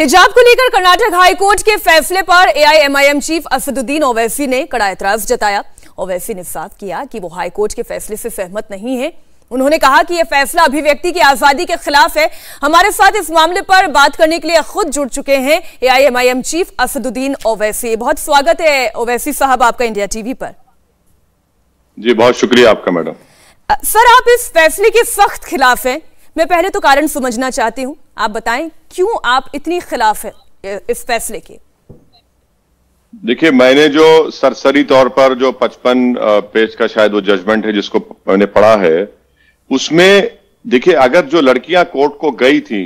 हिजाब को लेकर कर्नाटक हाईकोर्ट के फैसले पर एआईएमआईएम चीफ असदुद्दीन ओवैसी ने कड़ा एतराज जताया ओवैसी ने साफ किया कि वो हाईकोर्ट के फैसले से सहमत नहीं है उन्होंने कहा कि यह फैसला अभिव्यक्ति की आजादी के खिलाफ है हमारे साथ इस मामले पर बात करने के लिए खुद जुड़ चुके हैं एआईएमआईएम चीफ असदुद्दीन ओवैसी बहुत स्वागत है ओवैसी साहब आपका इंडिया टीवी पर जी बहुत शुक्रिया आपका मैडम सर आप इस फैसले के सख्त खिलाफ हैं मैं पहले तो कारण समझना चाहती हूँ आप बताएं क्यों आप इतनी खिलाफ है इस फैसले के देखिए मैंने जो सरसरी तौर पर जो 55 पेज का शायद वो जजमेंट है जिसको मैंने पढ़ा है उसमें देखिए अगर जो लड़कियां कोर्ट को गई थी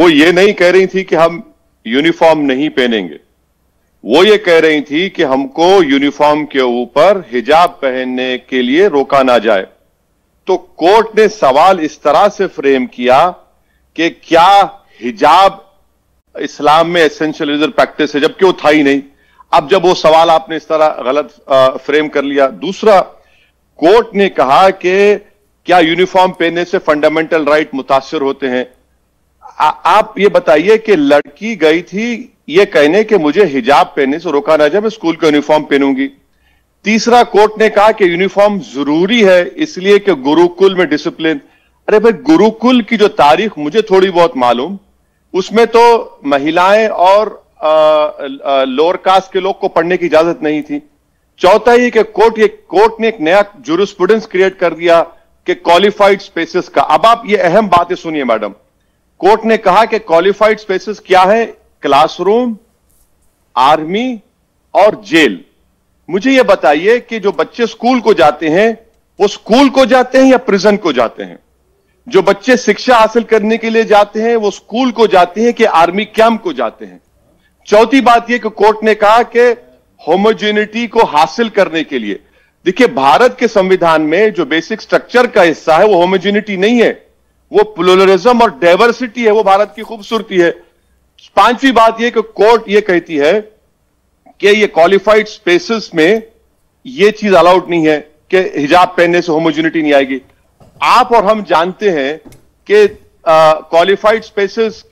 वो ये नहीं कह रही थी कि हम यूनिफॉर्म नहीं पहनेंगे वो ये कह रही थी कि हमको यूनिफॉर्म के ऊपर हिजाब पहनने के लिए रोका ना जाए तो कोर्ट ने सवाल इस तरह से फ्रेम किया कि क्या हिजाब इस्लाम में रिजर प्रैक्टिस है जबकि वो था ही नहीं अब जब वो सवाल आपने इस तरह गलत फ्रेम कर लिया दूसरा कोर्ट ने कहा कि क्या यूनिफॉर्म पहनने से फंडामेंटल राइट मुतासर होते हैं आ, आप ये बताइए कि लड़की गई थी ये कहने के मुझे हिजाब पहनने से रोका ना जाए मैं स्कूल का यूनिफॉर्म पहनूंगी तीसरा कोर्ट ने कहा कि यूनिफॉर्म जरूरी है इसलिए कि गुरुकुल में डिसिप्लिन अरे भाई गुरुकुल की जो तारीख मुझे थोड़ी बहुत मालूम उसमें तो महिलाएं और लोअर कास्ट के लोग को पढ़ने की इजाजत नहीं थी चौथा ये कि कोर्ट ये कोर्ट ने एक नया जूरिस्प्रूडेंस क्रिएट कर दिया कि क्वालिफाइड स्पेसेस का अब आप ये अहम बातें सुनिए मैडम कोर्ट ने कहा कि क्वालिफाइड स्पेसेस क्या है क्लासरूम आर्मी और जेल मुझे ये बताइए कि जो बच्चे स्कूल को जाते हैं वो स्कूल को जाते हैं या प्रिजन को जाते हैं जो बच्चे शिक्षा हासिल करने के लिए जाते हैं वो स्कूल को जाते हैं कि आर्मी कैंप को जाते हैं चौथी बात यह कि कोर्ट ने कहा कि होमोजेनिटी को हासिल करने के लिए देखिए भारत के संविधान में जो बेसिक स्ट्रक्चर का हिस्सा है वो होमोजेनिटी नहीं है वो प्लोलरिज्म और डाइवर्सिटी है वो भारत की खूबसूरती है पांचवी बात यह कि कोर्ट यह कहती है कि ये क्वालिफाइड स्पेसिस में ये चीज अलाउड नहीं है कि हिजाब पहनने से होमोजेनिटी नहीं आएगी आप और हम जानते हैं कि क्वालिफाइड स्पेसेस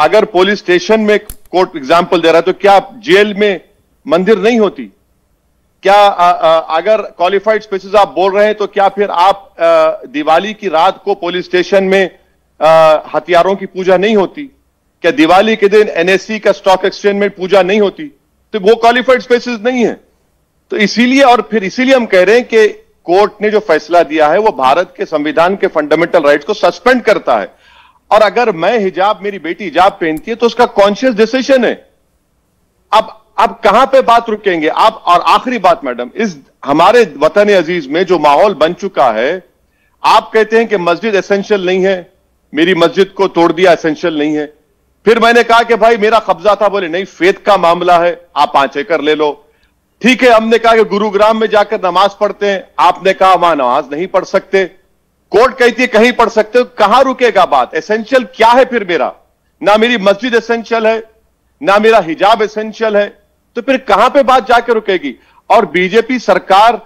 अगर पुलिस स्टेशन में कोर्ट एग्जाम्पल दे रहा है तो क्या जेल में मंदिर नहीं होती क्या आ, आ, अगर क्वालिफाइड स्पेसेस आप बोल रहे हैं तो क्या फिर आप आ, दिवाली की रात को पुलिस स्टेशन में हथियारों की पूजा नहीं होती क्या दिवाली के दिन एनएससी का स्टॉक एक्सचेंज में पूजा नहीं होती तो वो क्वालिफाइड स्पेसेस नहीं है तो इसीलिए और फिर इसीलिए हम कह रहे हैं कि कोर्ट ने जो फैसला दिया है वो भारत के संविधान के फंडामेंटल राइट को सस्पेंड करता है और अगर मैं हिजाब मेरी बेटी हिजाब पहनती है तो उसका कॉन्शियस डिसीशन है अब अब कहां पे बात रुकेंगे आप और आखिरी बात मैडम इस हमारे वतन अजीज में जो माहौल बन चुका है आप कहते हैं कि मस्जिद एसेंशियल नहीं है मेरी मस्जिद को तोड़ दिया एसेंशियल नहीं है फिर मैंने कहा कि भाई मेरा कब्जा था बोले नहीं फेत का मामला है आप पांच एकड़ ले लो ठीक है हमने कहा कि गुरुग्राम में जाकर नमाज पढ़ते हैं आपने कहा वहां नमाज नहीं पढ़ सकते कोर्ट कहती है कहीं पढ़ सकते हो कहां रुकेगा बात एसेंशियल क्या है फिर मेरा ना मेरी मस्जिद एसेंशियल है ना मेरा हिजाब एसेंशियल है तो फिर कहां पे बात जाकर रुकेगी और बीजेपी सरकार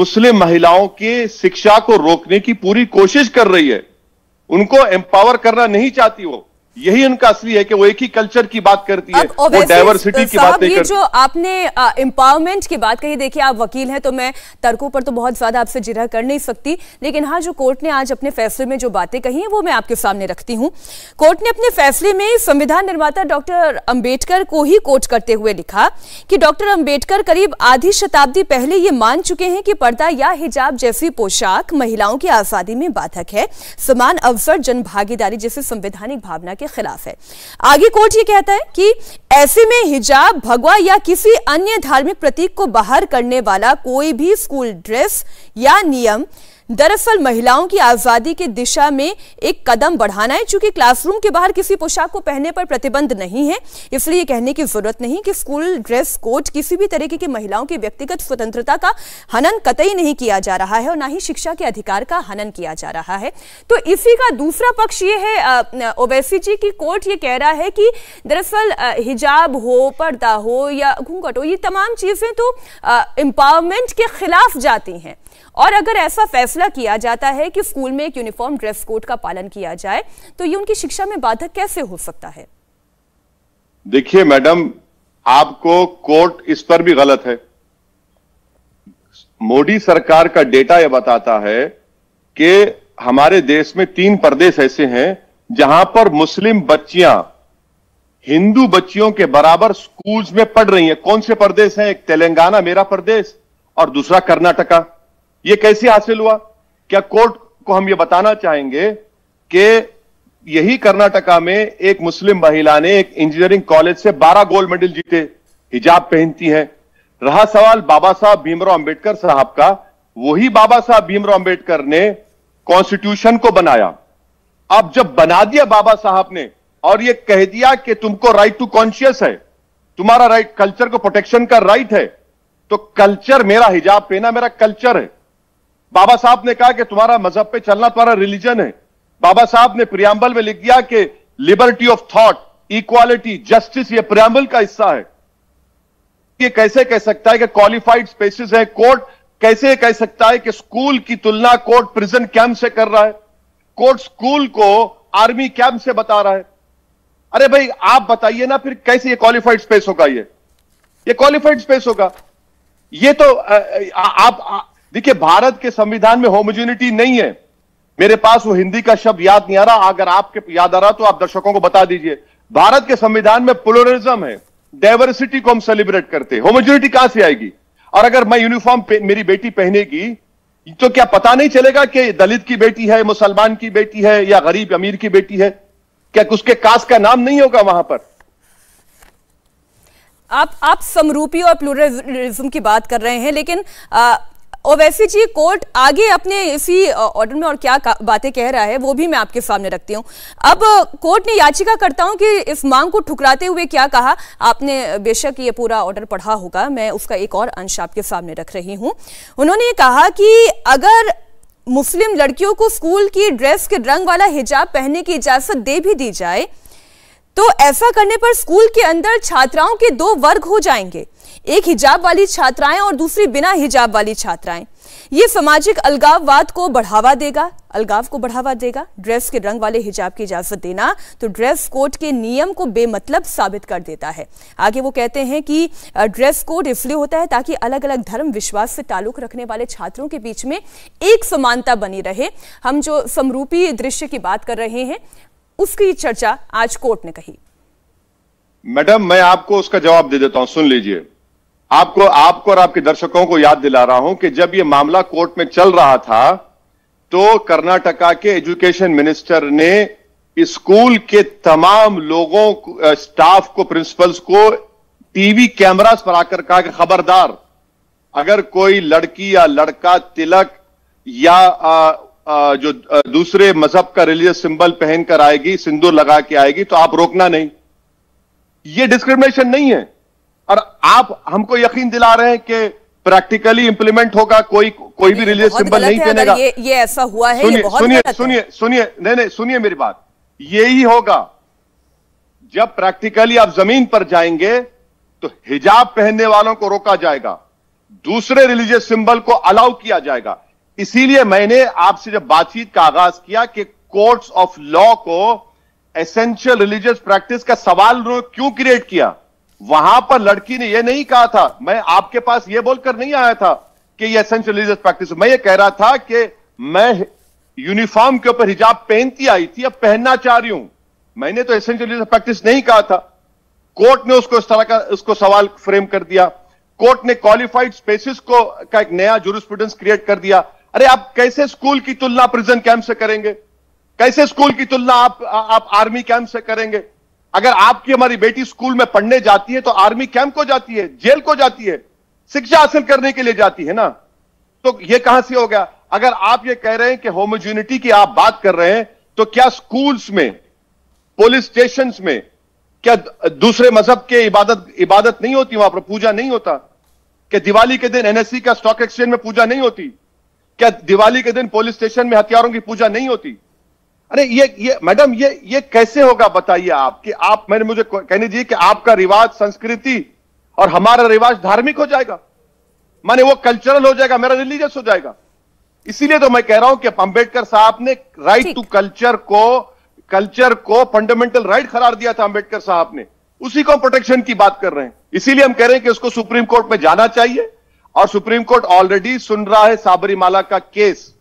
मुस्लिम महिलाओं की शिक्षा को रोकने की पूरी कोशिश कर रही है उनको एम्पावर करना नहीं चाहती वो यही उनका असली है कि वो एक ही कल्चर की बात करती है वो डाइवर्सिटी की बात नहीं करती जो आपने एम्पावरमेंट की बात कही देखिए आप वकील हैं तो मैं तर्कों पर तो बहुत ज्यादा आपसे जिरह कर नहीं सकती लेकिन हाँ जो कोर्ट ने आज अपने फैसले में जो बातें कही हैं वो मैं आपके सामने रखती हूँ कोर्ट ने अपने फैसले में संविधान निर्माता डॉक्टर अम्बेडकर को ही कोट करते हुए लिखा कि डॉक्टर अम्बेडकर करीब आधी शताब्दी पहले ये मान चुके हैं कि पर्दा या हिजाब जैसी पोशाक महिलाओं की आजादी में बाधक है समान अवसर जन भागीदारी जैसे संवैधानिक भावना के खिलाफ है आगे कोर्ट ये कहता है कि ऐसे में हिजाब भगवा या किसी अन्य धार्मिक प्रतीक को बाहर करने वाला कोई भी स्कूल ड्रेस या नियम दरअसल महिलाओं की आज़ादी के दिशा में एक कदम बढ़ाना है चूंकि क्लासरूम के बाहर किसी पोशाक को पहनने पर प्रतिबंध नहीं है इसलिए कहने की जरूरत नहीं कि स्कूल ड्रेस कोड किसी भी तरीके की महिलाओं की व्यक्तिगत स्वतंत्रता का हनन कतई नहीं किया जा रहा है और ना ही शिक्षा के अधिकार का हनन किया जा रहा है तो इसी का दूसरा पक्ष ये है ओवैसी जी की कोर्ट ये कह रहा है कि दरअसल हिजाब हो पर्दा हो या घूंघट हो ये तमाम चीज़ें तो एम्पावरमेंट के खिलाफ जाती हैं और अगर ऐसा फैसला फैसला किया जाता है कि स्कूल में एक यूनिफॉर्म ड्रेस कोड का पालन किया जाए तो ये उनकी शिक्षा में बाधक कैसे हो सकता है देखिए मैडम आपको कोर्ट इस पर भी गलत है मोदी सरकार का डेटा यह बताता है कि हमारे देश में तीन प्रदेश ऐसे हैं जहां पर मुस्लिम बच्चियां हिंदू बच्चियों के बराबर स्कूल्स में पढ़ रही हैं कौन से प्रदेश हैं एक तेलंगाना मेरा प्रदेश और दूसरा कर्नाटका ये कैसे हासिल हुआ क्या कोर्ट को हम ये बताना चाहेंगे कि यही कर्नाटका में एक मुस्लिम महिला ने एक इंजीनियरिंग कॉलेज से 12 गोल्ड मेडल जीते हिजाब पहनती है रहा सवाल बाबा साहब भीमराव अंबेडकर साहब का वही बाबा साहब भीमराव अंबेडकर ने कॉन्स्टिट्यूशन को बनाया अब जब बना दिया बाबा साहब ने और ये कह दिया कि तुमको राइट टू कॉन्शियस है तुम्हारा राइट कल्चर को प्रोटेक्शन का राइट है तो कल्चर मेरा हिजाब पहना मेरा कल्चर है बाबा साहब ने कहा कि तुम्हारा मजहब पे चलना तुम्हारा रिलीजन है बाबा साहब ने प्रियाम्बल में लिख दिया कि liberty of thought equality justice ये प्रियाम्बल का हिस्सा है ये कैसे कह सकता है कि क्वालिफाइड स्पेसिस है कोर्ट कैसे कह सकता है कि स्कूल की तुलना कोर्ट प्रिजन कैंप से कर रहा है कोर्ट स्कूल को आर्मी कैंप से बता रहा है अरे भाई आप बताइए ना फिर कैसे ये क्वालिफाइड स्पेस होगा ये ये क्वालिफाइड स्पेस होगा ये तो आ, आ, आप देखिए भारत के संविधान में होमोजेनिटी नहीं है मेरे पास वो हिंदी का शब्द याद नहीं आ रहा अगर आपके याद आ रहा तो आप दर्शकों को बता दीजिए भारत के संविधान में प्लोरिज्म है डायवर्सिटी को हम सेलिब्रेट करते हैं होमोजेनिटी कहां से आएगी और अगर मैं यूनिफॉर्म मेरी बेटी पहनेगी तो क्या पता नहीं चलेगा कि दलित की बेटी है मुसलमान की बेटी है या गरीब अमीर की बेटी है क्या उसके कास्ट का नाम नहीं होगा वहां पर आप आप समरूपी और प्लूरलिज्म की बात कर रहे हैं लेकिन आ, ओवैसी वैसे जी कोर्ट आगे अपने इसी ऑर्डर में और क्या बातें कह रहा है वो भी मैं आपके सामने रखती हूँ अब कोर्ट ने याचिका करता हूं कि इस मांग को ठुकराते हुए क्या कहा आपने बेशक ये पूरा ऑर्डर पढ़ा होगा मैं उसका एक और अंश आपके सामने रख रही हूँ उन्होंने कहा कि अगर मुस्लिम लड़कियों को स्कूल की ड्रेस के रंग वाला हिजाब पहनने की इजाजत दे भी दी जाए तो ऐसा करने पर स्कूल के अंदर छात्राओं के दो वर्ग हो जाएंगे एक हिजाब वाली छात्राएं और दूसरी बिना हिजाब वाली छात्राएं ये सामाजिक अलगाववाद को बढ़ावा देगा अलगाव को बढ़ावा देगा ड्रेस के रंग वाले हिजाब की इजाजत देना तो ड्रेस कोड के नियम को बेमतलब साबित कर देता है आगे वो कहते हैं कि ड्रेस कोड इसलिए होता है ताकि अलग अलग धर्म विश्वास से ताल्लुक रखने वाले छात्रों के बीच में एक समानता बनी रहे हम जो समरूपी दृश्य की बात कर रहे हैं उसकी चर्चा आज कोर्ट ने कही मैडम मैं आपको उसका जवाब दे देता हूं सुन लीजिए आपको आपको और आपके दर्शकों को याद दिला रहा हूं कि जब यह मामला कोर्ट में चल रहा था तो कर्नाटका के एजुकेशन मिनिस्टर ने स्कूल के तमाम लोगों स्टाफ को प्रिंसिपल्स को टीवी कैमरास पर आकर कहा कि खबरदार अगर कोई लड़की या लड़का तिलक या जो दूसरे मजहब का रिलीजियस सिंबल पहनकर आएगी सिंदूर लगा के आएगी तो आप रोकना नहीं ये डिस्क्रिमिनेशन नहीं है और आप हमको यकीन दिला रहे हैं कि प्रैक्टिकली इंप्लीमेंट होगा कोई कोई भी रिलीजियस सिंबल नहीं पहनेगा ये, ये ऐसा हुआ है सुनिए सुनिए सुनिए सुनिए नहीं नहीं सुनिए मेरी बात ये ही होगा जब प्रैक्टिकली आप जमीन पर जाएंगे तो हिजाब पहनने वालों को रोका जाएगा दूसरे रिलीजियस सिंबल को अलाउ किया जाएगा इसीलिए मैंने आपसे जब बातचीत का आगाज किया कि कोर्ट्स ऑफ लॉ को एसेंशियल रिलीजियस प्रैक्टिस का सवाल क्यों क्रिएट किया वहां पर लड़की ने यह नहीं कहा था मैं आपके पास यह बोलकर नहीं आया था कि यह एसेंशियल रिलीजियस प्रैक्टिस मैं ये कह रहा था कि मैं यूनिफॉर्म के ऊपर हिजाब पहनती आई थी अब पहनना चाह रही हूं मैंने तो एसेंशियल रिलीजियस प्रैक्टिस नहीं कहा था कोर्ट ने उसको इस तरह का उसको सवाल फ्रेम कर दिया कोर्ट ने क्वालिफाइड स्पेसिस को का एक नया जुरिस्प्रूडेंस क्रिएट कर दिया अरे आप कैसे स्कूल की तुलना प्रिजन कैंप से करेंगे कैसे स्कूल की तुलना आप आप आर्मी कैंप से करेंगे अगर आपकी हमारी बेटी स्कूल में पढ़ने जाती है तो आर्मी कैंप को जाती है जेल को जाती है शिक्षा हासिल करने के लिए जाती है ना तो ये कहां से हो गया अगर आप ये कह रहे हैं कि होमोजूनिटी की आप बात कर रहे हैं तो क्या स्कूल्स में पुलिस स्टेशन में क्या दूसरे मजहब के इबादत इबादत नहीं होती वहां पर पूजा नहीं होता कि दिवाली के दिन एनएससी का स्टॉक एक्सचेंज में पूजा नहीं होती क्या दिवाली के दिन पुलिस स्टेशन में हथियारों की पूजा नहीं होती अरे ये ये मैडम ये ये कैसे होगा बताइए आप कि आप मैंने मुझे कहने दिए कि आपका रिवाज संस्कृति और हमारा रिवाज धार्मिक हो जाएगा माने वो कल्चरल हो जाएगा मेरा रिलीजियस हो जाएगा इसीलिए तो मैं कह रहा हूं कि अंबेडकर साहब ने राइट टू कल्चर को कल्चर को फंडामेंटल राइट करार दिया था अंबेडकर साहब ने उसी को प्रोटेक्शन की बात कर रहे हैं इसीलिए हम कह रहे हैं कि उसको सुप्रीम कोर्ट में जाना चाहिए और सुप्रीम कोर्ट ऑलरेडी सुन रहा है साबरीमाला का केस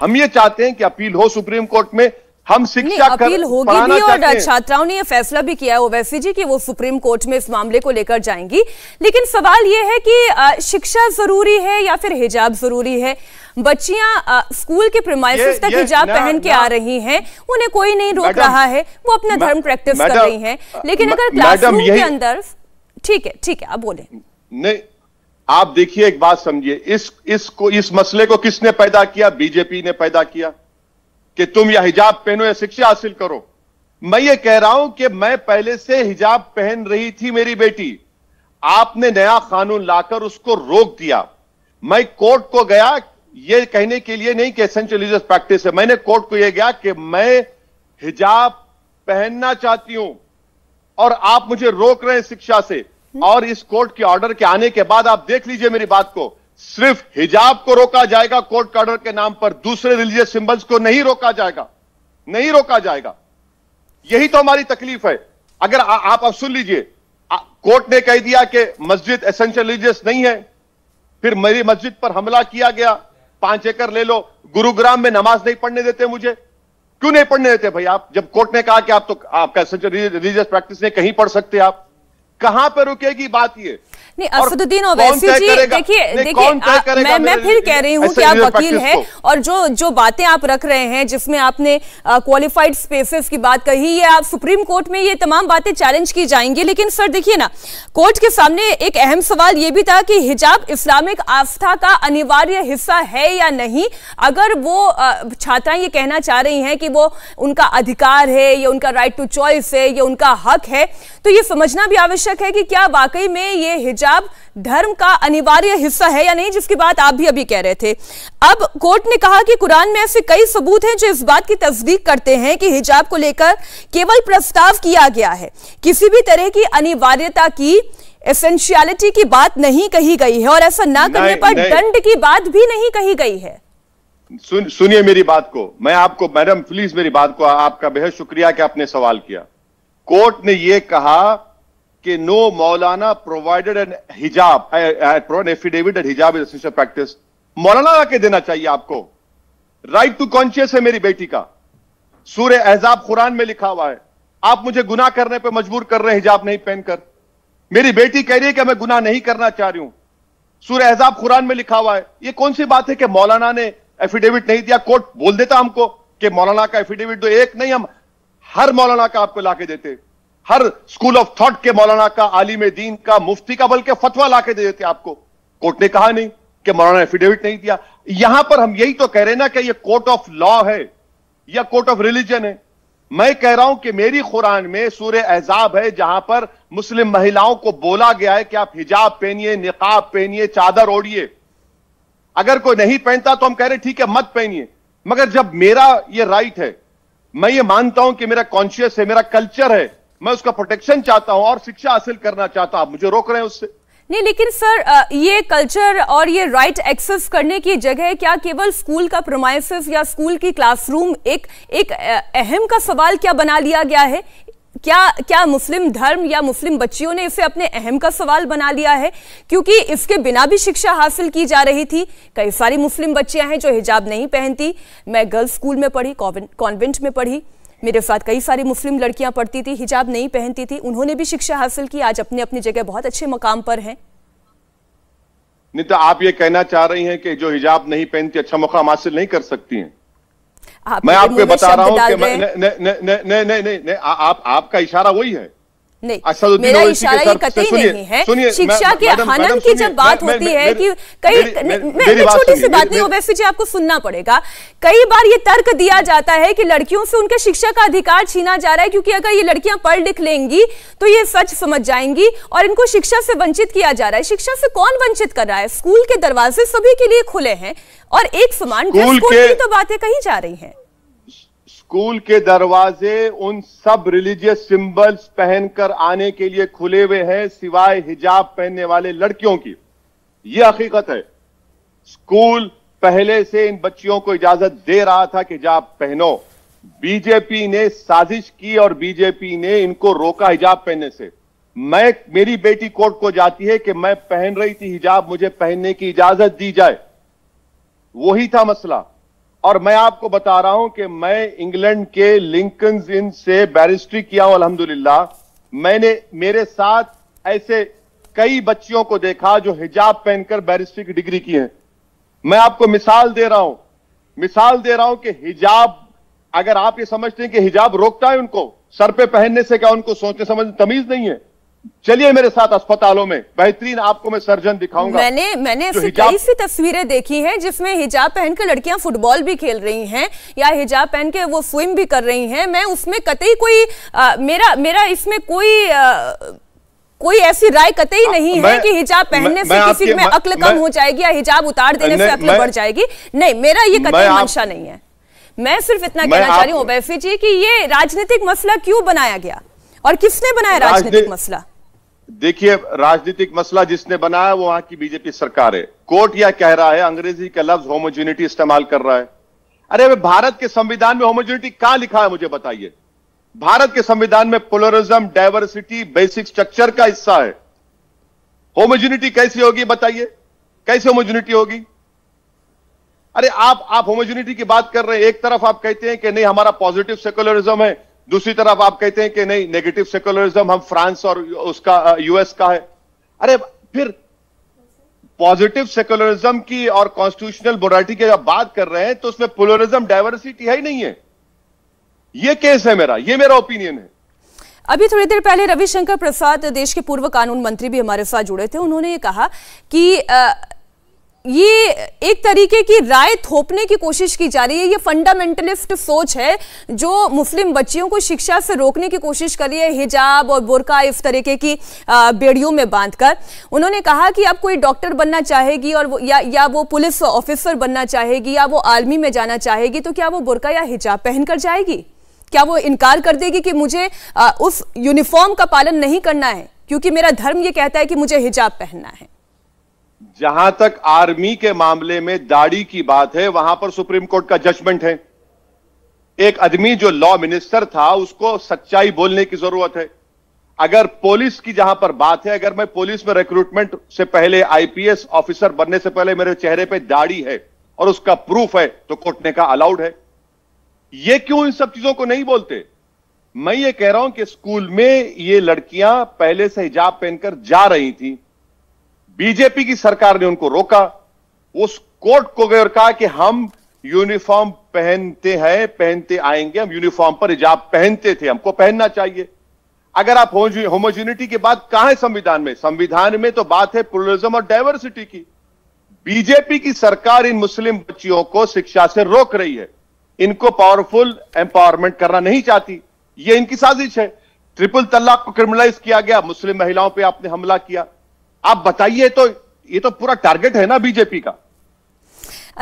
हम ये चाहते हैं कि अपील हो सुप्रीम कोर्ट में हम शिक्षा अपील होगी भी और छात्राओं ने यह फैसला भी किया है ओवैसी जी कि वो सुप्रीम कोर्ट में इस मामले को लेकर जाएंगी लेकिन सवाल यह है कि शिक्षा जरूरी है या फिर हिजाब जरूरी है बच्चियां स्कूल के प्रमाइसिस तक हिजाब पहन के आ रही हैं उन्हें कोई नहीं रोक रहा है वो अपना धर्म प्रैक्टिस कर रही है लेकिन अगर क्लासरूम के अंदर ठीक है ठीक है आप बोले नहीं आप देखिए एक बात समझिए इस इसको इस मसले को किसने पैदा किया बीजेपी ने पैदा किया कि तुम या हिजाब पहनो या शिक्षा हासिल करो मैं ये कह रहा हूं कि मैं पहले से हिजाब पहन रही थी मेरी बेटी आपने नया कानून लाकर उसको रोक दिया मैं कोर्ट को गया ये कहने के लिए नहीं कि एसेंशियल रिलीजियस प्रैक्टिस है मैंने कोर्ट को यह गया कि मैं हिजाब पहनना चाहती हूं और आप मुझे रोक रहे हैं शिक्षा से हम्म। और इस कोर्ट के ऑर्डर के आने के बाद आप देख लीजिए मेरी बात को सिर्फ हिजाब को रोका जाएगा कोर्ट के ऑर्डर के नाम पर दूसरे रिलीजियस सिंबल्स को नहीं रोका जाएगा नहीं रोका जाएगा यही तो हमारी तकलीफ है अगर आ, आप अब सुन लीजिए कोर्ट ने कह दिया कि मस्जिद एसेंशियल रिलीजियस नहीं है फिर मेरी मस्जिद पर हमला किया गया पांच एकड़ ले लो गुरुग्राम में नमाज नहीं पढ़ने देते मुझे क्यों नहीं पढ़ने देते भाई आप जब कोर्ट ने कहा कि आप तो आपका रिलीजियस प्रैक्टिस नहीं कहीं पढ़ सकते आप कहां पर रुकेगी बात ये नहीं असदुद्दीन ओवैसी जी देखिए देखिए मैं मैं फिर कह रही हूँ कि आप वकील हैं और जो जो बातें आप रख रहे हैं जिसमें आपने क्वालिफाइड स्पेसेस की बात कही है आप सुप्रीम कोर्ट में ये तमाम बातें चैलेंज की जाएंगी लेकिन सर देखिए ना कोर्ट के सामने एक अहम सवाल ये भी था कि हिजाब इस्लामिक आस्था का अनिवार्य हिस्सा है या नहीं अगर वो छात्राएं ये कहना चाह रही हैं कि वो उनका अधिकार है या उनका राइट टू चॉइस है या उनका हक है तो ये समझना भी आवश्यक है कि क्या वाकई में ये हिजाब हिजाब धर्म का अनिवार्य हिस्सा है या नहीं जिसकी बात आप भी अभी कह रहे थे अब कोर्ट ने कहा कि कुरान में ऐसे कई सबूत हैं जो इस बात की तस्दीक करते हैं कि हिजाब को लेकर केवल प्रस्ताव किया गया है किसी भी तरह की अनिवार्यता की एसेंशियलिटी की बात नहीं कही गई है और ऐसा ना करने पर दंड की बात भी नहीं कही गई है सुन सुनिए मेरी बात को मैं आपको मैडम प्लीज मेरी बात को आपका बेहद शुक्रिया कि आपने सवाल किया कोर्ट ने यह कहा कि नो मौलाना प्रोवाइडेड एन हिजाब एफिडेविट एंड हिजाब इज affidavit that मौलाना के देना चाहिए आपको राइट टू कॉन्शियस है मेरी बेटी का सूर एजाब कुरान में लिखा हुआ है आप मुझे गुना करने पर मजबूर कर रहे हिजाब नहीं पहनकर मेरी बेटी कह रही है कि मैं गुना नहीं करना चाह रही हूं सूर एजाब कुरान में लिखा हुआ है ये कौन सी बात है कि मौलाना ने एफिडेविट नहीं दिया कोर्ट बोल देता हमको कि मौलाना का एफिडेविट दो एक नहीं हम हर मौलाना का आपको लाके देते हर स्कूल ऑफ थॉट के मौलाना का आलिम दीन का मुफ्ती का बल्कि फतवा ला के दे देते आपको कोर्ट ने कहा नहीं कि मौलाना एफिडेविट नहीं दिया यहां पर हम यही तो कह रहे हैं ना कि ये कोर्ट ऑफ लॉ है या कोर्ट ऑफ रिलीजन है मैं कह रहा हूं कि मेरी कुरान में सूर्य एजाब है जहां पर मुस्लिम महिलाओं को बोला गया है कि आप हिजाब पहनिए निकाब पहनिए चादर ओढ़िए अगर कोई नहीं पहनता तो हम कह रहे ठीक है मत पहनिए मगर जब मेरा ये राइट है मैं ये मानता हूं कि मेरा कॉन्शियस है मेरा कल्चर है मैं उसका प्रोटेक्शन चाहता हूं और शिक्षा हासिल करना चाहता हूं मुझे रोक रहे हैं उससे नहीं लेकिन सर ये कल्चर और ये राइट एक्सेस करने की जगह क्या केवल स्कूल का प्रोमाइसिस या स्कूल की क्लासरूम एक एक अहम का सवाल क्या बना लिया गया है क्या क्या मुस्लिम धर्म या मुस्लिम बच्चियों ने इसे अपने अहम का सवाल बना लिया है क्योंकि इसके बिना भी शिक्षा हासिल की जा रही थी कई सारी मुस्लिम बच्चियां हैं जो हिजाब नहीं पहनती मैं गर्ल्स स्कूल में पढ़ी कॉन्वेंट में पढ़ी मेरे साथ कई सारी मुस्लिम लड़कियां पढ़ती थी हिजाब नहीं पहनती थी उन्होंने भी शिक्षा हासिल की आज अपने अपनी जगह बहुत अच्छे मकाम पर हैं नीता तो आप ये कहना चाह रही हैं कि जो हिजाब नहीं पहनती अच्छा मकाम हासिल नहीं कर सकती हैं आप मैं आपको बता रहा हूँ आपका इशारा वही है नहीं अच्छा, तो मेरा इशारा ये कतई नहीं है शिक्षा के हनन की जब बात होती है कि कई तो छोटी सी बात नहीं जी आपको सुनना पड़ेगा कई बार ये तर्क दिया जाता है कि लड़कियों से उनके शिक्षा का अधिकार छीना जा रहा है क्योंकि अगर ये लड़कियां पढ़ लिख लेंगी तो ये सच समझ जाएंगी और इनको शिक्षा से वंचित किया जा रहा है शिक्षा से कौन वंचित कर रहा है स्कूल के दरवाजे सभी के लिए खुले हैं और एक समान स्कूल की तो बातें कही जा रही है स्कूल के दरवाजे उन सब रिलीजियस सिंबल्स पहनकर आने के लिए खुले हुए हैं सिवाय हिजाब पहनने वाले लड़कियों की यह हकीकत है स्कूल पहले से इन बच्चियों को इजाजत दे रहा था कि हिजाब पहनो बीजेपी ने साजिश की और बीजेपी ने इनको रोका हिजाब पहनने से मैं मेरी बेटी कोर्ट को जाती है कि मैं पहन रही थी हिजाब मुझे पहनने की इजाजत दी जाए वही था मसला और मैं आपको बता रहा हूं कि मैं इंग्लैंड के लिंकन इन से बैरिस्ट्री किया हूं अलहमदुल्ला मैंने मेरे साथ ऐसे कई बच्चियों को देखा जो हिजाब पहनकर बैरिस्ट्री की डिग्री की है मैं आपको मिसाल दे रहा हूं मिसाल दे रहा हूं कि हिजाब अगर आप ये समझते हैं कि हिजाब रोकता है उनको सर पे पहनने से क्या उनको सोचने समझने तमीज नहीं है चलिए मेरे साथ अस्पतालों में बेहतरीन आपको मैं सर्जन दिखाऊंगा मैंने मैंने ऐसी कई सी तस्वीरें देखी हैं जिसमें हिजाब पहनकर लड़कियां फुटबॉल भी खेल रही हैं या हिजाब पहन के वो स्विम भी कर रही हैं मैं उसमें कतई कोई आ, मेरा मेरा इसमें कोई आ, कोई ऐसी राय कतई नहीं है कि हिजाब पहनने से किसी में अक्ल कम हो जाएगी या हिजाब उतार देने से अक्ल बढ़ जाएगी नहीं मेरा ये कतई मंशा नहीं है मैं सिर्फ इतना कहना चाह रही हूँ जी की ये राजनीतिक मसला क्यों बनाया गया और किसने बनाया राजनीतिक मसला देखिए राजनीतिक मसला जिसने बनाया वो वहां की बीजेपी सरकार है कोर्ट यह कह रहा है अंग्रेजी का लफ्ज होमोजेनिटी इस्तेमाल कर रहा है अरे भारत के संविधान में होमोजेनिटी कहां लिखा है मुझे बताइए भारत के संविधान में पोलरिज्म डाइवर्सिटी बेसिक स्ट्रक्चर का हिस्सा है होमोजेनिटी कैसी होगी बताइए कैसे होमोजेनिटी होगी अरे आप आप होमोजेनिटी की बात कर रहे हैं एक तरफ आप कहते हैं कि नहीं हमारा पॉजिटिव सेकुलरिज्म है दूसरी तरफ आप कहते हैं कि नहीं नेगेटिव सेकुलरिज्म हम फ्रांस और उसका यूएस का है अरे फिर पॉजिटिव सेकुलरिज्म की और कॉन्स्टिट्यूशनल बोराटी की जब बात कर रहे हैं तो उसमें पोलरिज्म डाइवर्सिटी है ही नहीं है ये केस है मेरा ये मेरा ओपिनियन है अभी थोड़ी देर पहले रविशंकर प्रसाद देश के पूर्व कानून मंत्री भी हमारे साथ जुड़े थे उन्होंने ये कहा कि आ, ये एक तरीके की राय थोपने की कोशिश की जा रही है ये फंडामेंटलिस्ट सोच है जो मुस्लिम बच्चियों को शिक्षा से रोकने की कोशिश कर रही है हिजाब और बुरका इस तरीके की बेड़ियों में बांधकर उन्होंने कहा कि अब कोई डॉक्टर बनना चाहेगी और वो, या या वो पुलिस ऑफिसर बनना चाहेगी या वो आर्मी में जाना चाहेगी तो क्या वो बुरका या हिजाब पहनकर जाएगी क्या वो इनकार कर देगी कि मुझे आ, उस यूनिफॉर्म का पालन नहीं करना है क्योंकि मेरा धर्म ये कहता है कि मुझे हिजाब पहनना है जहां तक आर्मी के मामले में दाढ़ी की बात है वहां पर सुप्रीम कोर्ट का जजमेंट है एक आदमी जो लॉ मिनिस्टर था उसको सच्चाई बोलने की जरूरत है अगर पुलिस की जहां पर बात है अगर मैं पुलिस में रिक्रूटमेंट से पहले आईपीएस ऑफिसर बनने से पहले मेरे चेहरे पे दाढ़ी है और उसका प्रूफ है तो कोर्ट ने कहा अलाउड है ये क्यों इन सब चीजों को नहीं बोलते मैं ये कह रहा हूं कि स्कूल में ये लड़कियां पहले से हिजाब पहनकर जा रही थी बीजेपी की सरकार ने उनको रोका उस कोर्ट को गए और कहा कि हम यूनिफॉर्म पहनते हैं पहनते आएंगे हम यूनिफॉर्म पर हिजाब पहनते थे हमको पहनना चाहिए अगर आप होमोजिनिटी की बात कहां है संविधान में संविधान में तो बात है प्लुरलिज्म और डाइवर्सिटी की बीजेपी की सरकार इन मुस्लिम बच्चियों को शिक्षा से रोक रही है इनको पावरफुल एम्पावरमेंट करना नहीं चाहती ये इनकी साजिश है ट्रिपल तलाक को क्रिमिनलाइज किया गया मुस्लिम महिलाओं पर आपने हमला किया आप बताइए तो ये तो पूरा टारगेट है ना बीजेपी का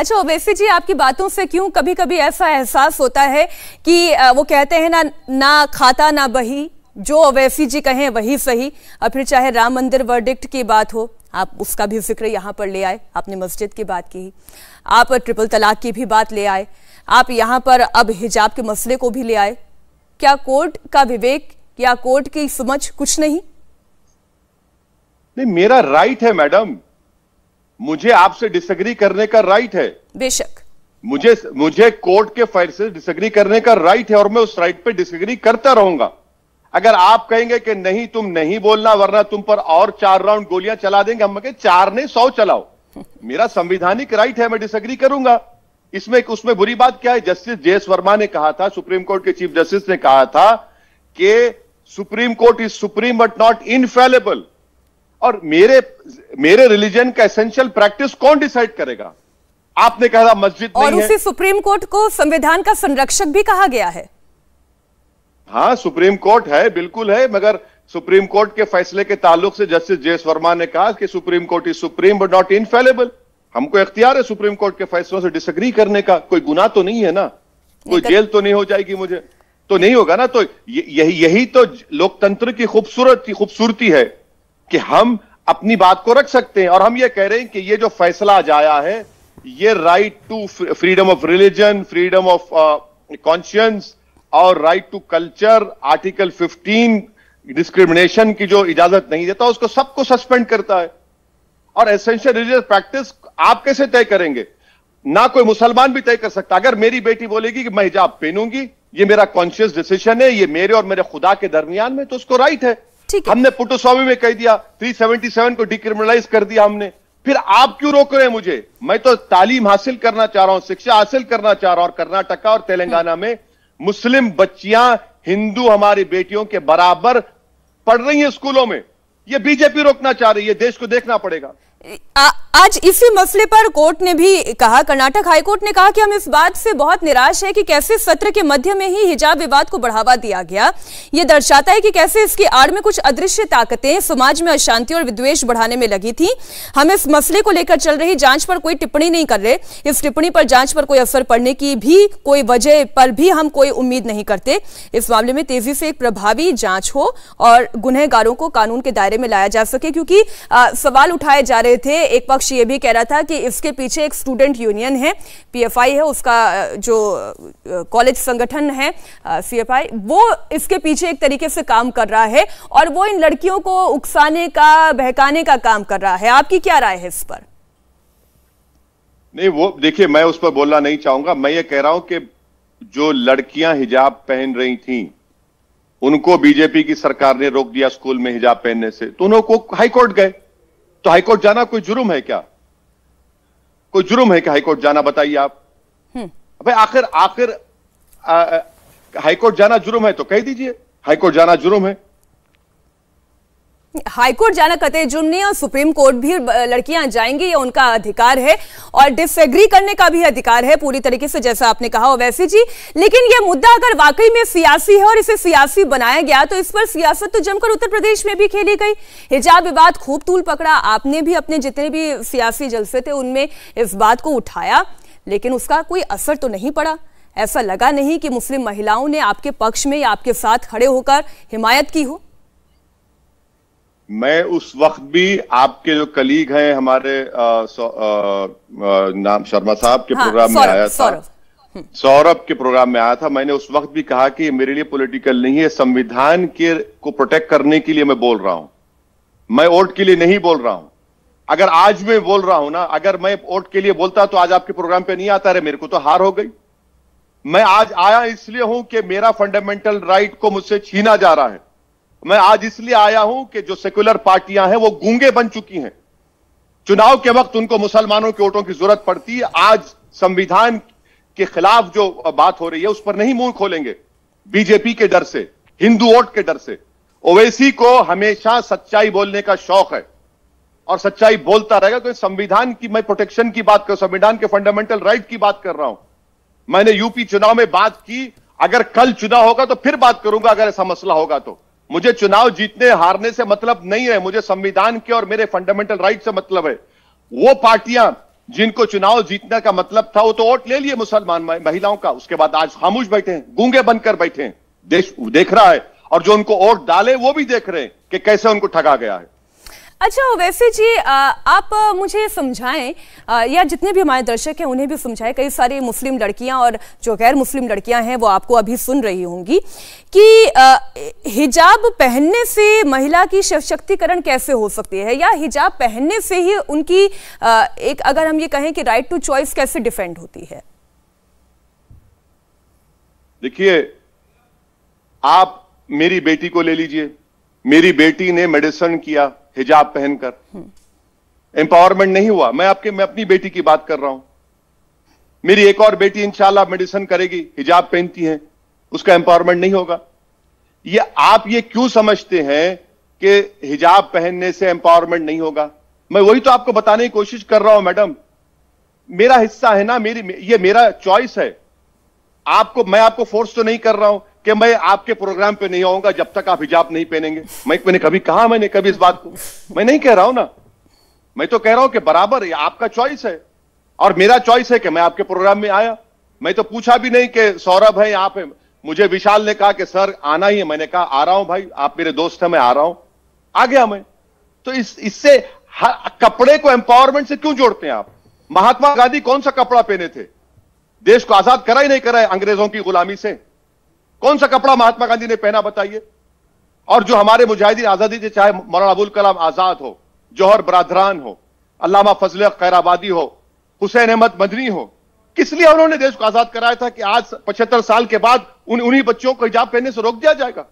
अच्छा ओवैसी जी आपकी बातों से क्यों कभी कभी ऐसा एहसास होता है कि वो कहते हैं ना ना खाता ना बही जो ओवैसी जी कहें वही सही और फिर चाहे राम मंदिर वर्डिक्ट की बात हो आप उसका भी जिक्र यहाँ पर ले आए आपने मस्जिद की बात की आप ट्रिपल तलाक की भी बात ले आए आप यहाँ पर अब हिजाब के मसले को भी ले आए क्या कोर्ट का विवेक या कोर्ट की समझ कुछ नहीं नहीं मेरा राइट है मैडम मुझे आपसे डिसग्री करने का राइट है बेशक मुझे मुझे कोर्ट के फाइल से डिसग्री करने का राइट है और मैं उस राइट पे डिसग्री करता रहूंगा अगर आप कहेंगे कि नहीं तुम नहीं बोलना वरना तुम पर और चार राउंड गोलियां चला देंगे हम चार ने सौ चलाओ मेरा संविधानिक राइट है मैं डिसग्री करूंगा इसमें उसमें बुरी बात क्या है जस्टिस जे एस वर्मा ने कहा था सुप्रीम कोर्ट के चीफ जस्टिस ने कहा था कि supreme court is supreme but not infallible और मेरे मेरे रिलीजन का एसेंशियल प्रैक्टिस कौन डिसाइड करेगा आपने कहा था मस्जिद और नहीं उसे सुप्रीम कोर्ट को संविधान का संरक्षक भी कहा गया है हाँ सुप्रीम कोर्ट है बिल्कुल है मगर सुप्रीम कोर्ट के फैसले के ताल्लुक से जस्टिस जे वर्मा ने कहा कि supreme court is supreme but not infallible हमको इख्तियार है सुप्रीम कोर्ट के फैसलों से डिसग्री करने का कोई गुना तो नहीं है ना कोई जेल तो नहीं हो जाएगी मुझे तो नहीं होगा ना तो यही यही तो लोकतंत्र की खूबसूरत खूबसूरती है कि हम अपनी बात को रख सकते हैं और हम ये कह रहे हैं कि ये जो फैसला आज आया है ये right to freedom of religion freedom of conscience और right to culture article 15 discrimination की जो इजाजत नहीं देता उसको सबको सस्पेंड करता है और एसेंशियल रिलीजियस प्रैक्टिस आप कैसे तय करेंगे ना कोई मुसलमान भी तय कर सकता अगर मेरी बेटी बोलेगी कि मैं हिजाब पहनूंगी ये मेरा कॉन्शियस डिसीजन है ये मेरे और मेरे खुदा के दरमियान में तो उसको राइट है ठीक हमने पुटुस्वामी में कह दिया 377 को डिक्रिमिनलाइज कर दिया हमने फिर आप क्यों रोक रहे हैं मुझे मैं तो तालीम हासिल करना चाह रहा हूं शिक्षा हासिल करना चाह रहा हूं और कर्नाटका और तेलंगाना में मुस्लिम बच्चियां हिंदू हमारी बेटियों के बराबर पढ़ रही हैं स्कूलों में ये बीजेपी रोकना चाह रही है देश को देखना पड़ेगा आज इसी मसले पर कोर्ट ने भी कहा कर्नाटक हाईकोर्ट ने कहा कि हम इस बात से बहुत निराश है कि कैसे सत्र के मध्य में ही हिजाब विवाद को बढ़ावा दिया गया ये दर्शाता है कि कैसे इसकी आड़ में कुछ अदृश्य ताकतें समाज में अशांति और विद्वेश बढ़ाने में लगी थी हम इस मसले को लेकर चल रही जांच पर कोई टिप्पणी नहीं कर रहे इस टिप्पणी पर जांच पर कोई असर पड़ने की भी कोई वजह पर भी हम कोई उम्मीद नहीं करते इस मामले में तेजी से एक प्रभावी जांच हो और गुनहगारों को कानून के दायरे में लाया जा सके क्योंकि सवाल उठाए जा रहे थे एक पक्ष विपक्ष ये भी कह रहा था कि इसके पीछे एक स्टूडेंट यूनियन है पीएफआई है उसका जो कॉलेज संगठन है सीएफआई वो इसके पीछे एक तरीके से काम कर रहा है और वो इन लड़कियों को उकसाने का बहकाने का काम कर रहा है आपकी क्या राय है इस पर नहीं वो देखिए मैं उस पर बोलना नहीं चाहूंगा मैं ये कह रहा हूं कि जो लड़कियां हिजाब पहन रही थी उनको बीजेपी की सरकार ने रोक दिया स्कूल में हिजाब पहनने से तो उन्होंने हाईकोर्ट गए तो हाईकोर्ट जाना कोई जुर्म है क्या कोई जुर्म है क्या हाईकोर्ट जाना बताइए आप भाई हम्म। आखिर आखिर हाईकोर्ट जाना जुर्म है तो कह दीजिए हाईकोर्ट जाना जुर्म है हाईकोर्ट जाना कतई जुर्म नहीं और सुप्रीम कोर्ट भी लड़कियां जाएंगी ये उनका अधिकार है और डिसएग्री करने का भी अधिकार है पूरी तरीके से जैसा आपने कहा हो वैसे जी लेकिन ये मुद्दा अगर वाकई में सियासी है और इसे सियासी बनाया गया तो इस पर सियासत तो जमकर उत्तर प्रदेश में भी खेली गई हिजाब विवाद खूब तूल पकड़ा आपने भी अपने जितने भी सियासी जलसे थे उनमें इस बात को उठाया लेकिन उसका कोई असर तो नहीं पड़ा ऐसा लगा नहीं कि मुस्लिम महिलाओं ने आपके पक्ष में या आपके साथ खड़े होकर हिमायत की हो मैं उस वक्त भी आपके जो कलीग हैं हमारे आ, आ, आ, नाम शर्मा साहब के हाँ, प्रोग्राम में आया था हम्म। सौरभ के प्रोग्राम में आया था मैंने उस वक्त भी कहा कि मेरे लिए पॉलिटिकल नहीं है संविधान के को प्रोटेक्ट करने के लिए मैं बोल रहा हूं मैं वोट के लिए नहीं बोल रहा हूं अगर आज मैं बोल रहा हूं ना अगर मैं वोट के लिए बोलता तो आज आपके प्रोग्राम पे नहीं आता रहे मेरे को तो हार हो गई मैं आज आया इसलिए हूं कि मेरा फंडामेंटल राइट को मुझसे छीना जा रहा है मैं आज इसलिए आया हूं कि जो सेक्युलर पार्टियां हैं वो गूंगे बन चुकी हैं चुनाव के वक्त उनको मुसलमानों के वोटों की जरूरत पड़ती है आज संविधान के खिलाफ जो बात हो रही है उस पर नहीं मुंह खोलेंगे बीजेपी के डर से हिंदू वोट के डर से ओवैसी को हमेशा सच्चाई बोलने का शौक है और सच्चाई बोलता रहेगा क्योंकि तो संविधान की मैं प्रोटेक्शन की बात कर संविधान के फंडामेंटल राइट की बात कर रहा हूं मैंने यूपी चुनाव में बात की अगर कल चुनाव होगा तो फिर बात करूंगा अगर ऐसा मसला होगा तो मुझे चुनाव जीतने हारने से मतलब नहीं है मुझे संविधान के और मेरे फंडामेंटल राइट से मतलब है वो पार्टियां जिनको चुनाव जीतने का मतलब था वो तो वोट ले लिए मुसलमान महिलाओं का उसके बाद आज खामोश बैठे हैं गूंगे बनकर बैठे हैं देश देख रहा है और जो उनको वोट डाले वो भी देख रहे हैं कि कैसे उनको ठगा गया है अच्छा वैसे जी आप मुझे समझाएं या जितने भी हमारे दर्शक हैं उन्हें भी समझाएं कई सारी मुस्लिम लड़कियां और जो गैर मुस्लिम लड़कियां हैं वो आपको अभी सुन रही होंगी कि हिजाब पहनने से महिला की सशक्तिकरण कैसे हो सकती है या हिजाब पहनने से ही उनकी एक अगर हम ये कहें कि राइट टू चॉइस कैसे डिफेंड होती है देखिए आप मेरी बेटी को ले लीजिए मेरी बेटी ने मेडिसिन किया हिजाब पहनकर एम्पावरमेंट नहीं हुआ मैं आपके मैं अपनी बेटी की बात कर रहा हूं मेरी एक और बेटी इंशाला मेडिसिन करेगी हिजाब पहनती है उसका एम्पावरमेंट नहीं होगा ये आप ये क्यों समझते हैं कि हिजाब पहनने से एम्पावरमेंट नहीं होगा मैं वही तो आपको बताने की कोशिश कर रहा हूं मैडम मेरा हिस्सा है ना मेरी ये मेरा चॉइस है आपको मैं आपको फोर्स तो नहीं कर रहा हूं कि मैं आपके प्रोग्राम पे नहीं आऊंगा जब तक आप हिजाब नहीं पहनेंगे मैं मैंने कभी कहा मैंने कभी इस बात को मैं नहीं कह रहा हूं ना मैं तो कह रहा हूं कि बराबर आपका चॉइस है और मेरा चॉइस है कि मैं आपके प्रोग्राम में आया मैं तो पूछा भी नहीं कि सौरभ है यहाँ पे मुझे विशाल ने कहा कि सर आना ही है मैंने कहा आ रहा हूं भाई आप मेरे दोस्त हैं मैं आ रहा हूं आ गया मैं तो इस इससे कपड़े को एम्पावरमेंट से क्यों जोड़ते हैं आप महात्मा गांधी कौन सा कपड़ा पहने थे देश को आजाद करा ही नहीं करा है अंग्रेजों की गुलामी से कौन सा कपड़ा महात्मा गांधी ने पहना बताइए और जो हमारे मुजाहिदीन आजादी थे चाहे मौलाना अबुल कलाम आजाद हो जौहर बरादरान हो अलामा फजल खैराबादी हो हुसैन अहमद मदनी हो किस लिए उन्होंने देश को आजाद कराया था कि आज पचहत्तर साल के बाद उन उन्हीं बच्चों को हिजाब पहनने से रोक दिया जाएगा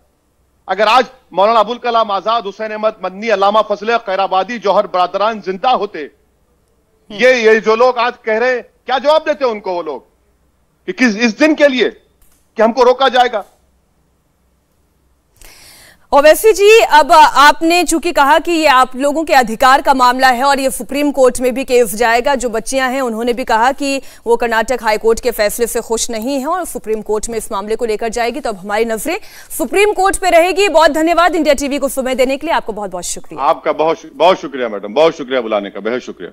अगर आज मौलाना अबुल कलाम आजाद हुसैन अहमद मदनी अलामा फजल खैराबादी जौहर बरादरान जिंदा होते ये ये जो लोग आज कह रहे हैं क्या जवाब देते उनको वो लोग कि किस इस दिन के लिए कि हमको रोका जाएगा ओवैसी जी अब आपने चूंकि कहा कि ये आप लोगों के अधिकार का मामला है और ये सुप्रीम कोर्ट में भी केस जाएगा जो बच्चियां हैं उन्होंने भी कहा कि वो कर्नाटक हाई कोर्ट के फैसले से खुश नहीं है और सुप्रीम कोर्ट में इस मामले को लेकर जाएगी तो अब हमारी नजरें सुप्रीम कोर्ट पे रहेगी बहुत धन्यवाद इंडिया टीवी को समय देने के लिए आपको बहुत बहुत शुक्रिया आपका बहुत बहुत शुक्रिया मैडम बहुत शुक्रिया बुलाने का बेहद शुक्रिया